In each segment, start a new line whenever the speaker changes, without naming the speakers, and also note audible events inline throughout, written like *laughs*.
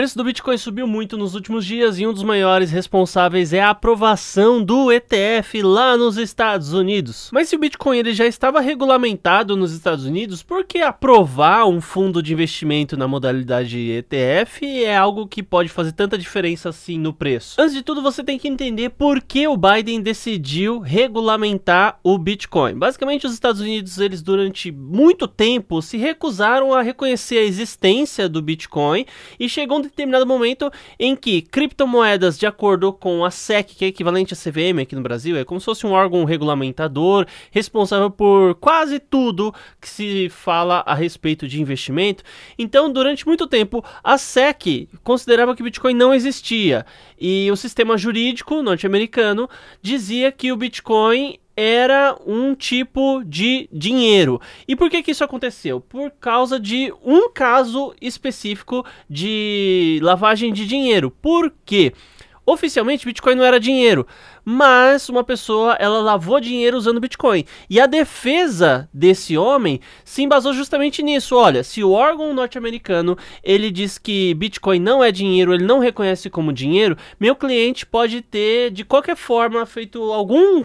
preço do Bitcoin subiu muito nos últimos dias e um dos maiores responsáveis é a aprovação do ETF lá nos Estados Unidos. Mas se o Bitcoin ele já estava regulamentado nos Estados Unidos, por que aprovar um fundo de investimento na modalidade ETF é algo que pode fazer tanta diferença assim no preço? Antes de tudo, você tem que entender por que o Biden decidiu regulamentar o Bitcoin. Basicamente, os Estados Unidos eles durante muito tempo se recusaram a reconhecer a existência do Bitcoin e chegou um determinado momento em que criptomoedas, de acordo com a SEC, que é equivalente à CVM aqui no Brasil, é como se fosse um órgão regulamentador responsável por quase tudo que se fala a respeito de investimento. Então, durante muito tempo, a SEC considerava que Bitcoin não existia e o sistema jurídico norte-americano dizia que o Bitcoin era um tipo de dinheiro. E por que, que isso aconteceu? Por causa de um caso específico de lavagem de dinheiro. Por quê? Oficialmente, Bitcoin não era dinheiro, mas uma pessoa ela lavou dinheiro usando Bitcoin. E a defesa desse homem se embasou justamente nisso. Olha, se o órgão norte-americano ele diz que Bitcoin não é dinheiro, ele não reconhece como dinheiro, meu cliente pode ter de qualquer forma feito algum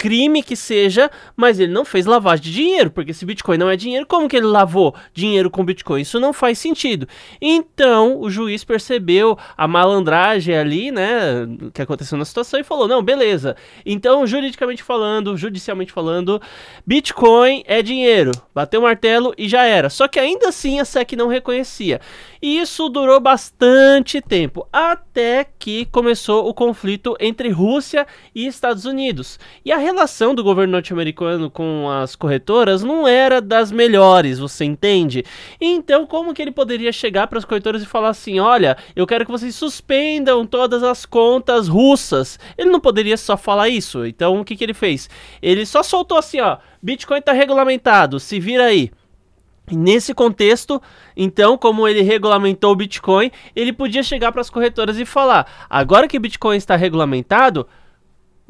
crime que seja, mas ele não fez lavagem de dinheiro, porque se Bitcoin não é dinheiro, como que ele lavou dinheiro com Bitcoin? Isso não faz sentido. Então, o juiz percebeu a malandragem ali, né, que aconteceu na situação e falou: "Não, beleza. Então, juridicamente falando, judicialmente falando, Bitcoin é dinheiro. Bateu o martelo e já era". Só que ainda assim a SEC não reconhecia. E isso durou bastante tempo, até que começou o conflito entre Rússia e Estados Unidos. E a relação do governo norte-americano com as corretoras não era das melhores, você entende? Então, como que ele poderia chegar para as corretoras e falar assim: olha, eu quero que vocês suspendam todas as contas russas? Ele não poderia só falar isso. Então, o que, que ele fez? Ele só soltou assim: ó, Bitcoin está regulamentado, se vira aí. Nesse contexto, então, como ele regulamentou o Bitcoin, ele podia chegar para as corretoras e falar: agora que o Bitcoin está regulamentado,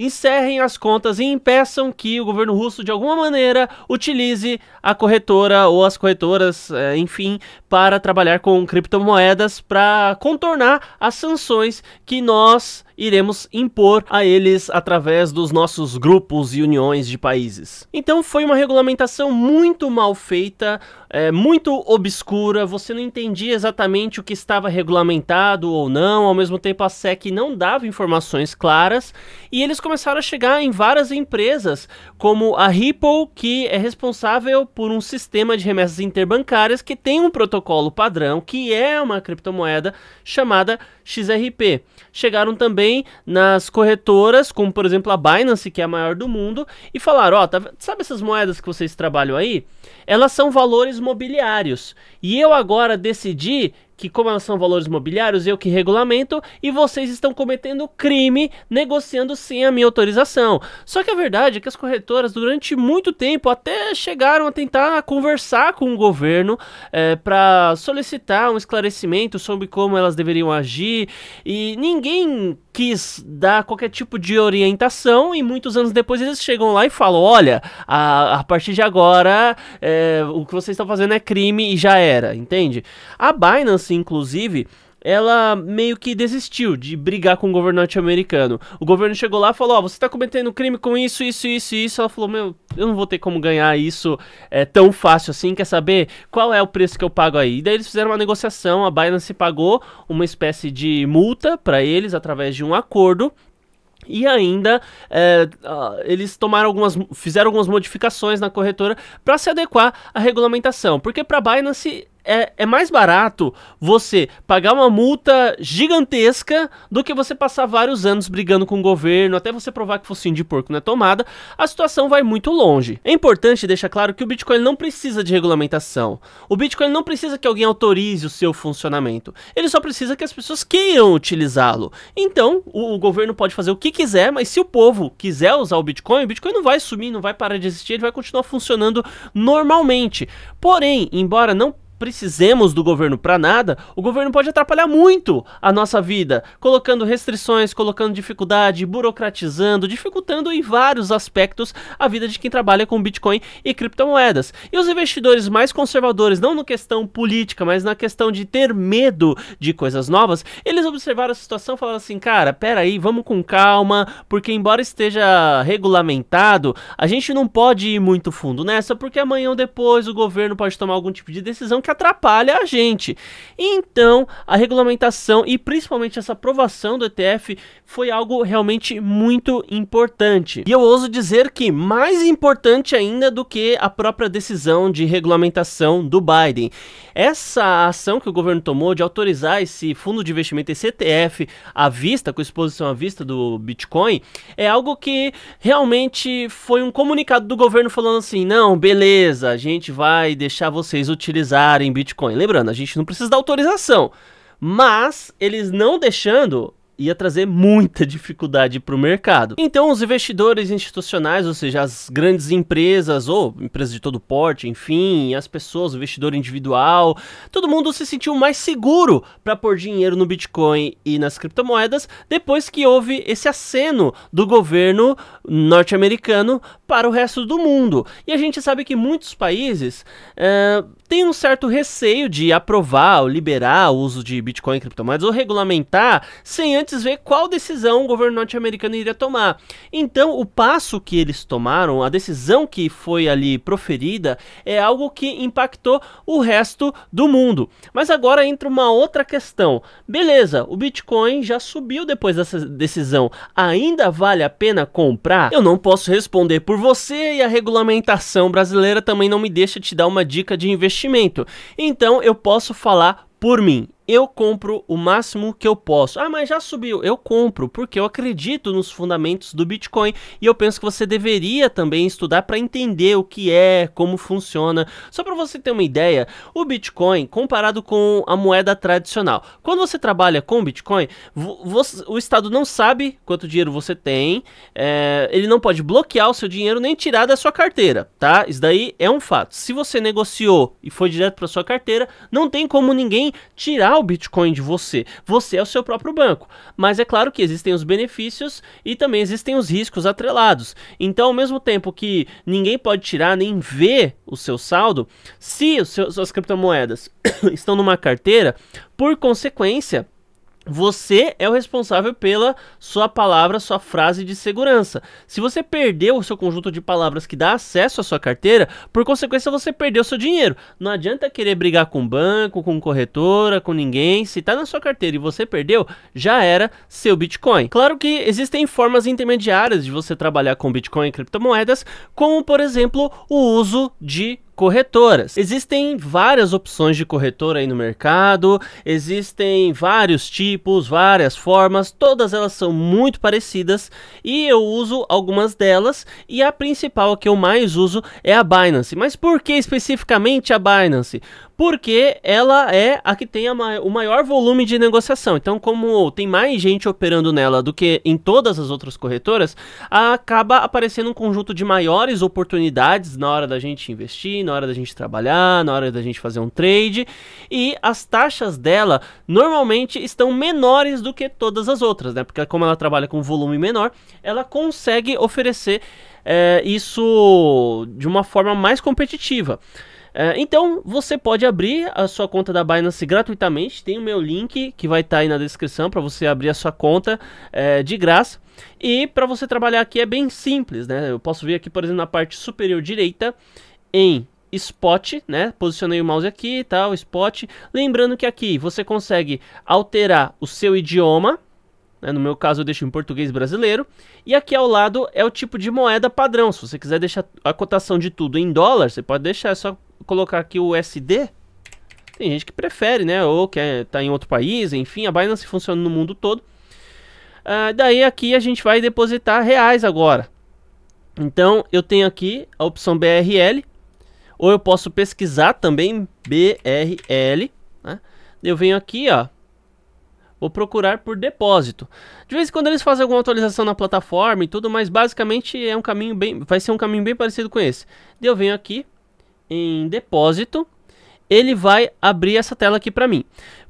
encerrem as contas e impeçam que o governo russo, de alguma maneira, utilize a corretora ou as corretoras, é, enfim, para trabalhar com criptomoedas para contornar as sanções que nós iremos impor a eles através dos nossos grupos e uniões de países. Então foi uma regulamentação muito mal feita, é, muito obscura, você não entendia exatamente o que estava regulamentado ou não, ao mesmo tempo a SEC não dava informações claras, e eles começaram a chegar em várias empresas, como a Ripple, que é responsável por um sistema de remessas interbancárias que tem um protocolo padrão, que é uma criptomoeda chamada XRP. Chegaram também nas corretoras, como por exemplo a Binance, que é a maior do mundo, e falaram: Ó, oh, tá, sabe essas moedas que vocês trabalham aí? Elas são valores mobiliários. E eu agora decidi que como são valores mobiliários, eu que regulamento, e vocês estão cometendo crime negociando sem a minha autorização. Só que a verdade é que as corretoras, durante muito tempo, até chegaram a tentar conversar com o governo é, para solicitar um esclarecimento sobre como elas deveriam agir, e ninguém quis dar qualquer tipo de orientação e muitos anos depois eles chegam lá e falam: olha, a, a partir de agora é, o que vocês estão fazendo é crime e já era, entende? A Binance, inclusive, ela meio que desistiu de brigar com o governo norte-americano. O governo chegou lá e falou: Ó, oh, você tá cometendo crime com isso, isso, isso e isso. Ela falou: Meu, eu não vou ter como ganhar isso é, tão fácil assim. Quer saber qual é o preço que eu pago aí? E daí eles fizeram uma negociação. A Binance pagou uma espécie de multa para eles através de um acordo. E ainda é, eles tomaram algumas, fizeram algumas modificações na corretora para se adequar à regulamentação, porque para Binance é, é mais barato você pagar uma multa gigantesca do que você passar vários anos brigando com o governo, até você provar que focinho de porco não é tomada, a situação vai muito longe. É importante deixar claro que o Bitcoin não precisa de regulamentação. O Bitcoin não precisa que alguém autorize o seu funcionamento. Ele só precisa que as pessoas queiram utilizá-lo. Então, o, o governo pode fazer o que quiser, mas se o povo quiser usar o Bitcoin, o Bitcoin não vai sumir, não vai parar de existir, ele vai continuar funcionando normalmente. Porém, embora não precisemos do governo para nada, o governo pode atrapalhar muito a nossa vida, colocando restrições, colocando dificuldade, burocratizando, dificultando em vários aspectos a vida de quem trabalha com Bitcoin e criptomoedas. E os investidores mais conservadores, não na questão política, mas na questão de ter medo de coisas novas, eles observaram a situação e falaram assim: cara, peraí, vamos com calma, porque embora esteja regulamentado, a gente não pode ir muito fundo nessa, porque amanhã ou depois o governo pode tomar algum tipo de decisão que que atrapalha a gente. Então, a regulamentação e principalmente essa aprovação do ETF foi algo realmente muito importante. E eu ouso dizer que mais importante ainda do que a própria decisão de regulamentação do Biden. Essa ação que o governo tomou de autorizar esse fundo de investimento, esse ETF, à vista, com exposição à vista do Bitcoin, é algo que realmente foi um comunicado do governo falando assim: não, beleza, a gente vai deixar vocês utilizar em Bitcoin. Lembrando, a gente não precisa da autorização. Mas eles não deixando ia trazer muita *laughs* dificuldade para o mercado. Então, os investidores institucionais, ou seja, as grandes empresas ou empresas de todo porte, enfim, as pessoas, o investidor individual, todo mundo se sentiu mais seguro para pôr dinheiro no Bitcoin e nas criptomoedas depois que houve esse aceno do governo norte-americano para o resto do mundo. E a gente sabe que muitos países é, têm um certo receio de aprovar ou liberar o uso de Bitcoin e criptomoedas ou regulamentar sem antes antes ver qual decisão o governo norte-americano iria tomar. Então, o passo que eles tomaram, a decisão que foi ali proferida, é algo que impactou o resto do mundo. Mas agora entra uma outra questão. Beleza, o Bitcoin já subiu depois dessa decisão. Ainda vale a pena comprar? Eu não posso responder por você e a regulamentação brasileira também não me deixa te dar uma dica de investimento. Então, eu posso falar por mim eu compro o máximo que eu posso. Ah, mas já subiu. Eu compro porque eu acredito nos fundamentos do Bitcoin e eu penso que você deveria também estudar para entender o que é, como funciona. Só para você ter uma ideia, o Bitcoin comparado com a moeda tradicional. Quando você trabalha com Bitcoin, você, o Estado não sabe quanto dinheiro você tem, é, ele não pode bloquear o seu dinheiro nem tirar da sua carteira, tá? Isso daí é um fato. Se você negociou e foi direto para sua carteira, não tem como ninguém tirar o Bitcoin de você. Você é o seu próprio banco. Mas é claro que existem os benefícios e também existem os riscos atrelados. Então, ao mesmo tempo que ninguém pode tirar nem ver o seu saldo, se os seus, suas criptomoedas *coughs* estão numa carteira, por consequência você é o responsável pela sua palavra, sua frase de segurança. Se você perdeu o seu conjunto de palavras que dá acesso à sua carteira, por consequência você perdeu o seu dinheiro. Não adianta querer brigar com banco, com corretora, com ninguém. Se está na sua carteira e você perdeu, já era seu Bitcoin. Claro que existem formas intermediárias de você trabalhar com Bitcoin e criptomoedas, como por exemplo o uso de corretoras. Existem várias opções de corretora aí no mercado, existem vários tipos, várias formas, todas elas são muito parecidas e eu uso algumas delas e a principal que eu mais uso é a Binance. Mas por que especificamente a Binance? porque ela é a que tem a ma o maior volume de negociação. Então, como tem mais gente operando nela do que em todas as outras corretoras, acaba aparecendo um conjunto de maiores oportunidades na hora da gente investir, na hora da gente trabalhar, na hora da gente fazer um trade. E as taxas dela normalmente estão menores do que todas as outras, né? Porque como ela trabalha com volume menor, ela consegue oferecer é, isso de uma forma mais competitiva. É, então você pode abrir a sua conta da Binance gratuitamente. Tem o meu link que vai estar tá aí na descrição para você abrir a sua conta é, de graça. E para você trabalhar aqui é bem simples, né? Eu posso vir aqui, por exemplo, na parte superior direita em spot, né? Posicionei o mouse aqui tá? spot. Lembrando que aqui você consegue alterar o seu idioma, né? no meu caso eu deixo em português brasileiro, e aqui ao lado é o tipo de moeda padrão, se você quiser deixar a cotação de tudo em dólar, você pode deixar, é só colocar aqui o SD, tem gente que prefere, né? Ou quer estar tá em outro país, enfim, a Binance funciona no mundo todo. Ah, daí aqui a gente vai depositar reais agora. Então eu tenho aqui a opção BRL, ou eu posso pesquisar também BRL. Né? Eu venho aqui, ó, Vou procurar por depósito. De vez em quando eles fazem alguma atualização na plataforma e tudo, mas basicamente é um caminho bem, vai ser um caminho bem parecido com esse. Eu venho aqui, em depósito, ele vai abrir essa tela aqui para mim.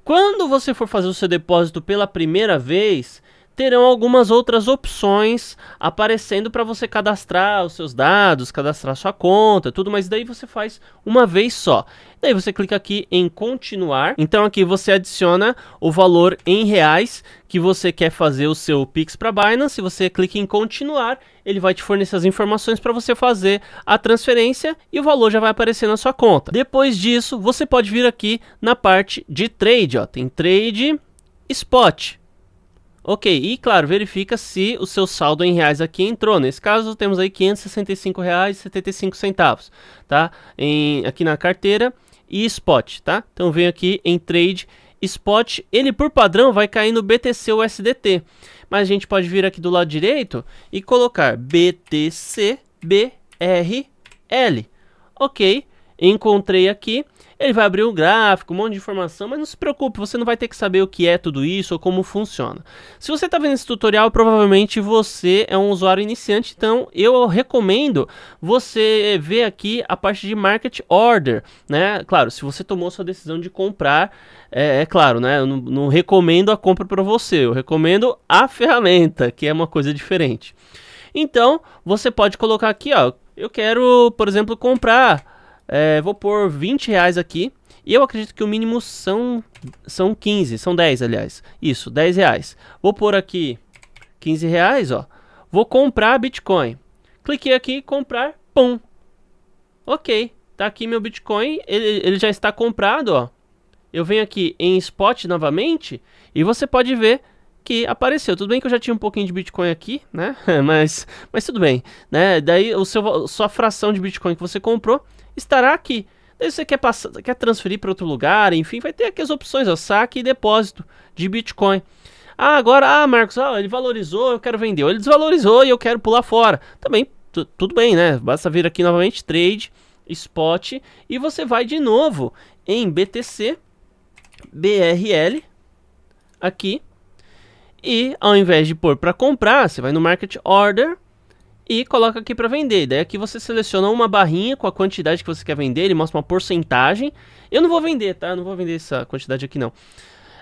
Quando você for fazer o seu depósito pela primeira vez, terão algumas outras opções aparecendo para você cadastrar os seus dados, cadastrar sua conta, tudo, mas daí você faz uma vez só. Daí você clica aqui em continuar. Então aqui você adiciona o valor em reais que você quer fazer o seu Pix para Binance. Se você clica em continuar, ele vai te fornecer as informações para você fazer a transferência e o valor já vai aparecer na sua conta. Depois disso, você pode vir aqui na parte de trade, ó, tem trade, spot. Ok, e claro, verifica se o seu saldo em reais aqui entrou. Nesse caso, temos aí R$ 565,75, tá? Em, aqui na carteira e spot, tá? Então vem aqui em trade spot, ele por padrão vai cair no BTC USDT. Mas a gente pode vir aqui do lado direito e colocar BTC BRL. OK? Encontrei aqui ele vai abrir um gráfico, um monte de informação, mas não se preocupe, você não vai ter que saber o que é tudo isso ou como funciona. Se você está vendo esse tutorial, provavelmente você é um usuário iniciante, então eu recomendo você ver aqui a parte de Market Order, né? Claro, se você tomou sua decisão de comprar, é, é claro, né? Eu não, não recomendo a compra para você, eu recomendo a ferramenta, que é uma coisa diferente. Então, você pode colocar aqui, ó, eu quero, por exemplo, comprar é, vou pôr 20 reais aqui. E eu acredito que o mínimo são, são 15, são 10, aliás. Isso, 10 reais. Vou pôr aqui 15 reais, ó. Vou comprar Bitcoin. Cliquei aqui, comprar, pum. Ok, tá aqui meu Bitcoin, ele, ele já está comprado, ó. Eu venho aqui em Spot novamente e você pode ver que apareceu. Tudo bem que eu já tinha um pouquinho de Bitcoin aqui, né? *laughs* mas, mas tudo bem, né? Daí o seu, sua fração de Bitcoin que você comprou estará aqui. Daí você quer, passar, quer transferir para outro lugar, enfim, vai ter aqui as opções, ó, saque e depósito de Bitcoin. Ah, agora, ah, Marcos, ah, ele valorizou, eu quero vender. Ou ele desvalorizou e eu quero pular fora. Também, tudo bem, né? Basta vir aqui novamente, trade, spot, e você vai de novo em BTC, BRL, aqui, e ao invés de pôr para comprar, você vai no Market Order e coloca aqui para vender. Daí aqui você seleciona uma barrinha com a quantidade que você quer vender, ele mostra uma porcentagem. Eu não vou vender, tá? Eu não vou vender essa quantidade aqui não.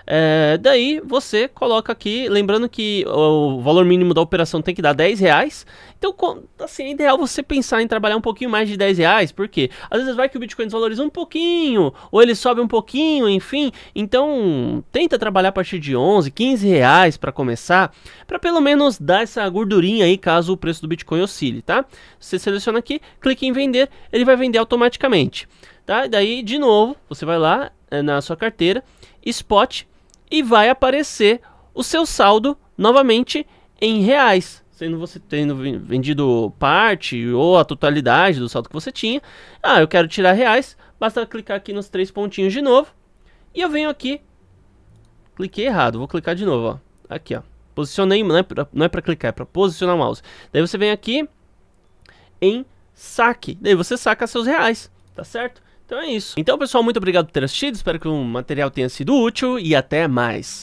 É, daí você coloca aqui, lembrando que o valor mínimo da operação tem que dar 10 reais. Então, assim, é ideal você pensar em trabalhar um pouquinho mais de 10 reais, porque às vezes vai que o Bitcoin desvaloriza um pouquinho, ou ele sobe um pouquinho, enfim. Então, tenta trabalhar a partir de 11, 15 reais para começar, para pelo menos dar essa gordurinha aí caso o preço do Bitcoin oscile, tá? Você seleciona aqui, clica em vender, ele vai vender automaticamente. Tá? daí, de novo, você vai lá, na sua carteira, spot, e vai aparecer o seu saldo novamente em reais. Sendo você tendo vendido parte ou a totalidade do saldo que você tinha. Ah, eu quero tirar reais. Basta clicar aqui nos três pontinhos de novo. E eu venho aqui. Cliquei errado. Vou clicar de novo. Ó. Aqui, ó. Posicionei. Não é para não é clicar, é para posicionar o mouse. Daí você vem aqui em saque. Daí você saca seus reais. Tá certo? Então é isso. Então, pessoal, muito obrigado por ter assistido. Espero que o material tenha sido útil e até mais.